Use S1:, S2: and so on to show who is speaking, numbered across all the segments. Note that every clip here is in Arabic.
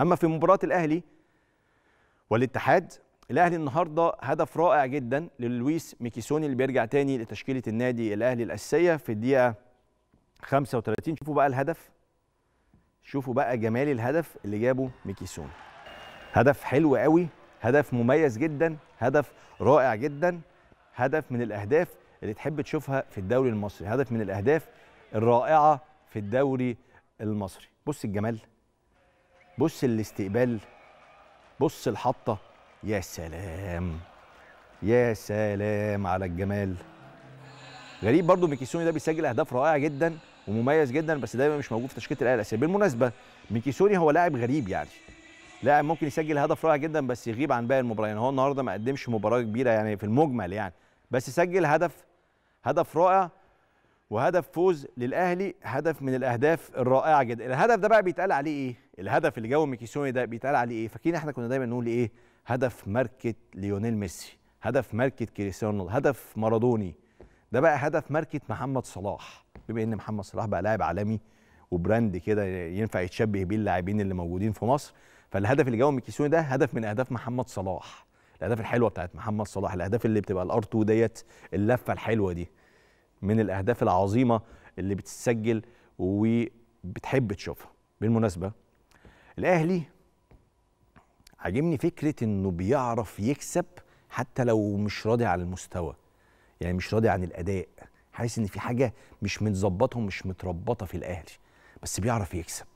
S1: اما في مباراه الاهلي والاتحاد الاهلي النهارده هدف رائع جدا للويس ميكيسوني اللي بيرجع تاني لتشكيله النادي الاهلي الاساسيه في الدقيقه 35 شوفوا بقى الهدف شوفوا بقى جمال الهدف اللي جابه ميكيسوني هدف حلو قوي هدف مميز جدا هدف رائع جدا هدف من الاهداف اللي تحب تشوفها في الدوري المصري هدف من الاهداف الرائعه في الدوري المصري بص الجمال بص الاستقبال بص الحطة يا سلام يا سلام على الجمال غريب برضو ميكيسوني ده بيسجل اهداف رائعه جدا ومميز جدا بس دايما مش موجود في تشكيله الاهلي الاساسيه بالمناسبه ميكيسوني هو لاعب غريب يعني لاعب ممكن يسجل هدف رائع جدا بس يغيب عن باقي المباريات يعني هو النهارده ما قدمش مباراه كبيره يعني في المجمل يعني بس سجل هدف هدف رائع وهدف فوز للاهلي هدف من الاهداف الرائعه جدا الهدف ده بقى بيتقال عليه ايه الهدف اللي جابه ميكيسوني ده بيتقال عليه ايه فاكرين احنا كنا دايما نقول ايه هدف ماركه ليونيل ميسي هدف ماركه كريستيانو هدف مارادوني ده بقى هدف ماركه محمد صلاح بما ان محمد صلاح بقى لاعب عالمي وبراند كده ينفع يتشبه بيه اللاعبين اللي موجودين في مصر فالهدف اللي جابه ميكيسوني ده هدف من اهداف محمد صلاح الاهداف الحلوه بتاعت محمد صلاح الاهداف اللي بتبقى الار 2 ديت اللفه الحلوه دي من الاهداف العظيمه اللي بتتسجل وبتحب تشوفها بالمناسبه الاهلي عاجبني فكره انه بيعرف يكسب حتى لو مش راضي عن المستوى يعني مش راضي عن الاداء حاسس ان في حاجه مش متظبطه ومش متربطه في الاهلي بس بيعرف يكسب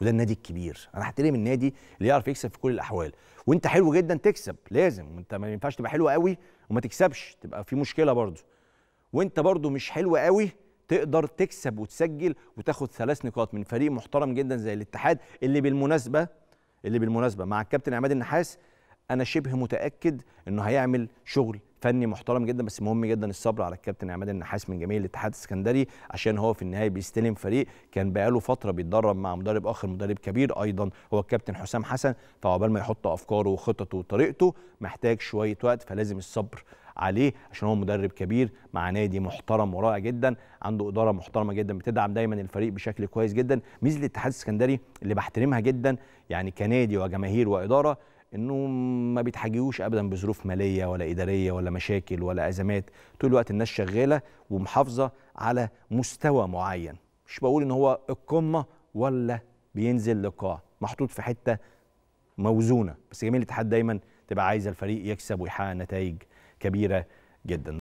S1: وده النادي الكبير انا احترم النادي اللي يعرف يكسب في كل الاحوال وانت حلو جدا تكسب لازم وانت ما ينفعش تبقى حلو قوي وما تكسبش تبقى في مشكله برضه وانت برضه مش حلو قوي تقدر تكسب وتسجل وتاخد ثلاث نقاط من فريق محترم جدا زي الاتحاد اللي بالمناسبه اللي بالمناسبه مع الكابتن عماد النحاس انا شبه متاكد انه هيعمل شغل فني محترم جدا بس مهم جدا الصبر على الكابتن عماد النحاس من جميع الاتحاد السكندري عشان هو في النهايه بيستلم فريق كان بقاله فتره بيتدرب مع مدرب اخر مدرب كبير ايضا هو الكابتن حسام حسن فعقبال ما يحط افكاره وخططه وطريقته محتاج شويه وقت فلازم الصبر عليه عشان هو مدرب كبير مع نادي محترم ورائع جدا عنده اداره محترمه جدا بتدعم دايما الفريق بشكل كويس جدا ميزه الاتحاد السكندري اللي بحترمها جدا يعني كنادي وجماهير واداره انه ما بيتحاجيوش ابدا بظروف ماليه ولا اداريه ولا مشاكل ولا ازمات طول الوقت الناس شغاله ومحافظه على مستوى معين مش بقول ان هو القمه ولا بينزل لقاع محطوط في حته موزونه بس جميل الاتحاد دايما تبقى عايزه الفريق يكسب ويحقق نتائج كبيره جدا